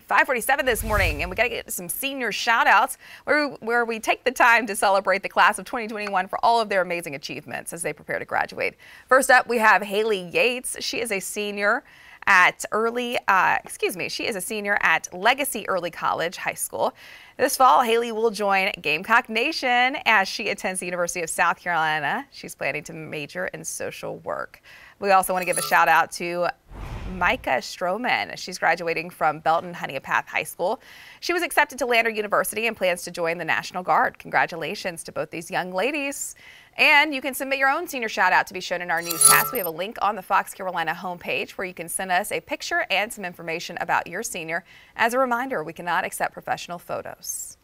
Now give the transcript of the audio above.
547 this morning, and we got to get some senior shout outs where, we, where we take the time to celebrate the class of 2021 for all of their amazing achievements as they prepare to graduate. First up, we have Haley Yates. She is a senior at early, uh, excuse me, she is a senior at Legacy Early College High School. This fall, Haley will join Gamecock Nation as she attends the University of South Carolina. She's planning to major in social work. We also want to give a shout out to Micah Stroman. She's graduating from Belton Honeypath High School. She was accepted to Lander University and plans to join the National Guard. Congratulations to both these young ladies. And you can submit your own senior shout out to be shown in our newscast. We have a link on the Fox Carolina homepage where you can send us a picture and some information about your senior. As a reminder, we cannot accept professional photos.